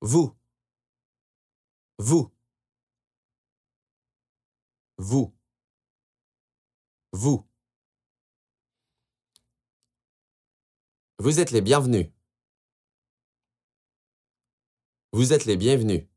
vous, vous, vous, vous. Vous êtes les bienvenus. Vous êtes les bienvenus.